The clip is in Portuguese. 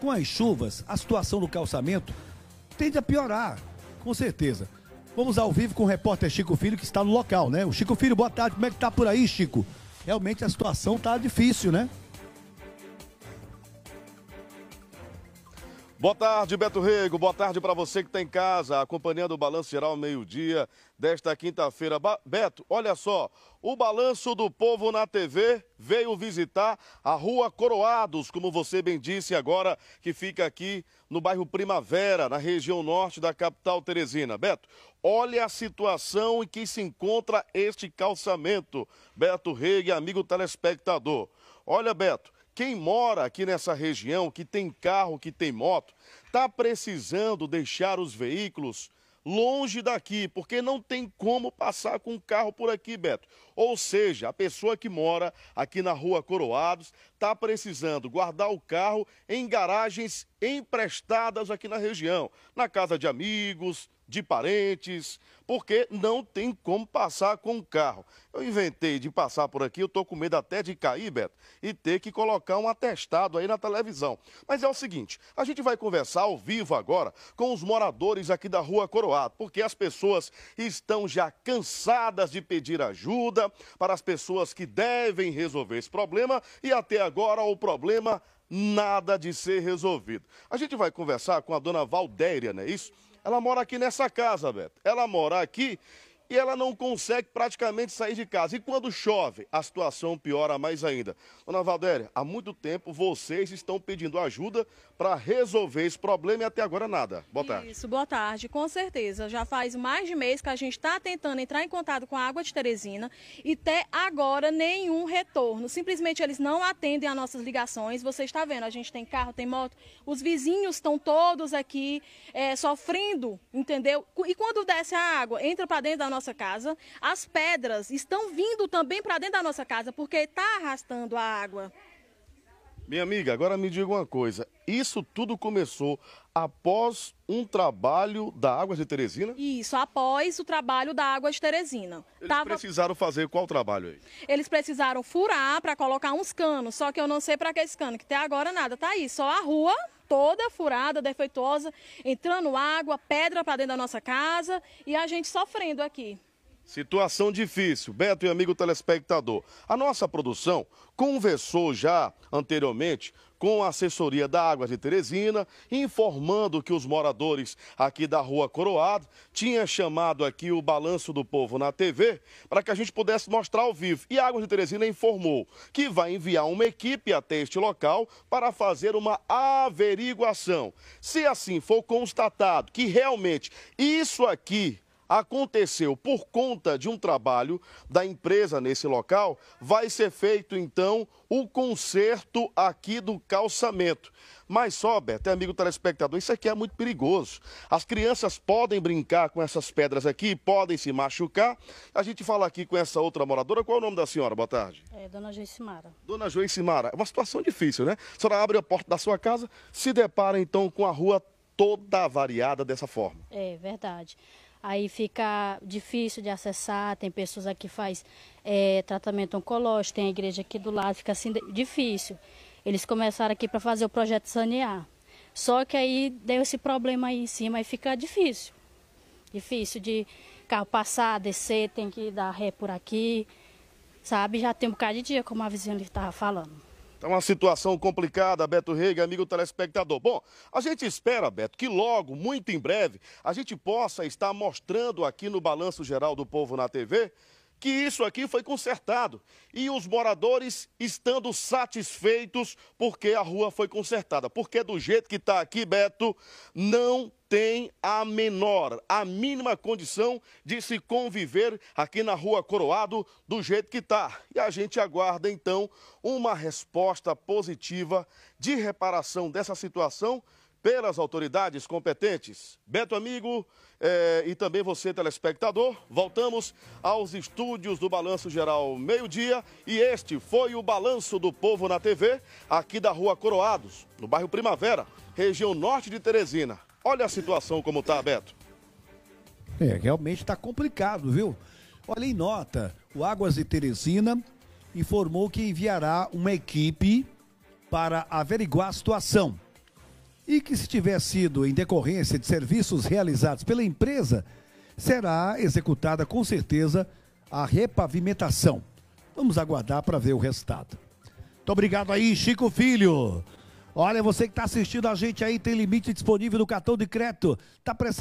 com as chuvas, a situação do calçamento tende a piorar, com certeza. Vamos ao vivo com o repórter Chico Filho, que está no local, né? O Chico Filho, boa tarde. Como é que tá por aí, Chico? Realmente a situação tá difícil, né? Boa tarde, Beto Rego. Boa tarde para você que está em casa, acompanhando o Balanço Geral meio-dia desta quinta-feira. Beto, olha só, o Balanço do Povo na TV veio visitar a Rua Coroados, como você bem disse agora, que fica aqui no bairro Primavera, na região norte da capital teresina. Beto, olha a situação em que se encontra este calçamento. Beto Rego, amigo telespectador. Olha, Beto, quem mora aqui nessa região, que tem carro, que tem moto, está precisando deixar os veículos longe daqui, porque não tem como passar com o carro por aqui, Beto. Ou seja, a pessoa que mora aqui na Rua Coroados está precisando guardar o carro em garagens emprestadas aqui na região, na casa de amigos, de parentes, porque não tem como passar com o carro. Eu inventei de passar por aqui, eu estou com medo até de cair, Beto, e ter que colocar um atestado aí na televisão. Mas é o seguinte, a gente vai conversar ao vivo agora com os moradores aqui da Rua Coroado, porque as pessoas estão já cansadas de pedir ajuda para as pessoas que devem resolver esse problema e até agora o problema nada de ser resolvido. A gente vai conversar com a dona Valdéria, não é isso? Ela mora aqui nessa casa, Beto. Ela mora aqui e ela não consegue praticamente sair de casa. E quando chove, a situação piora mais ainda. Dona Valdéria, há muito tempo vocês estão pedindo ajuda para resolver esse problema e até agora nada. Boa tarde. Isso, boa tarde. Com certeza. Já faz mais de mês que a gente está tentando entrar em contato com a Água de Teresina e até agora nenhum retorno. Simplesmente eles não atendem as nossas ligações. Você está vendo, a gente tem carro, tem moto. Os vizinhos estão todos aqui é, sofrendo, entendeu? E quando desce a água, entra para dentro da nossa nossa casa. As pedras estão vindo também para dentro da nossa casa, porque está arrastando a água. Minha amiga, agora me diga uma coisa. Isso tudo começou após um trabalho da Águas de Teresina? Isso, após o trabalho da Águas de Teresina. Eles Tava... precisaram fazer qual trabalho aí? Eles precisaram furar para colocar uns canos, só que eu não sei para que esse cano, que até agora nada, tá aí, só a rua toda furada, defeituosa, entrando água, pedra para dentro da nossa casa e a gente sofrendo aqui. Situação difícil, Beto e amigo telespectador. A nossa produção conversou já anteriormente com a assessoria da Água de Teresina, informando que os moradores aqui da Rua Coroado tinham chamado aqui o Balanço do Povo na TV para que a gente pudesse mostrar ao vivo. E a Água de Teresina informou que vai enviar uma equipe até este local para fazer uma averiguação. Se assim for constatado que realmente isso aqui aconteceu por conta de um trabalho da empresa nesse local, vai ser feito então o conserto aqui do calçamento. Mas só, Beto, é amigo telespectador, isso aqui é muito perigoso. As crianças podem brincar com essas pedras aqui, podem se machucar. A gente fala aqui com essa outra moradora. Qual é o nome da senhora? Boa tarde. É, dona Joicimara. Dona Joicimara, é uma situação difícil, né? A senhora abre a porta da sua casa, se depara então com a rua toda variada dessa forma. É verdade aí fica difícil de acessar, tem pessoas aqui que faz é, tratamento oncológico, tem a igreja aqui do lado, fica assim difícil. Eles começaram aqui para fazer o projeto sanear. Só que aí deu esse problema aí em cima e fica difícil. Difícil de carro passar, descer, tem que dar ré por aqui. Sabe, já tem um bocado de dia, como a vizinha estava falando. Está uma situação complicada, Beto Rega, amigo telespectador. Bom, a gente espera, Beto, que logo, muito em breve, a gente possa estar mostrando aqui no Balanço Geral do Povo na TV que isso aqui foi consertado e os moradores estando satisfeitos porque a rua foi consertada. Porque do jeito que está aqui, Beto, não tem a menor, a mínima condição de se conviver aqui na Rua Coroado do jeito que está. E a gente aguarda então uma resposta positiva de reparação dessa situação pelas autoridades competentes. Beto Amigo eh, e também você, telespectador, voltamos aos estúdios do Balanço Geral Meio-Dia e este foi o Balanço do Povo na TV, aqui da Rua Coroados, no bairro Primavera, região norte de Teresina. Olha a situação como está, Beto. É, realmente está complicado, viu? Olha, em nota, o Águas de Teresina informou que enviará uma equipe para averiguar a situação. E que se tiver sido em decorrência de serviços realizados pela empresa, será executada com certeza a repavimentação. Vamos aguardar para ver o resultado. Muito obrigado aí, Chico Filho. Olha, você que está assistindo a gente aí, tem limite disponível no cartão de crédito. Tá precisando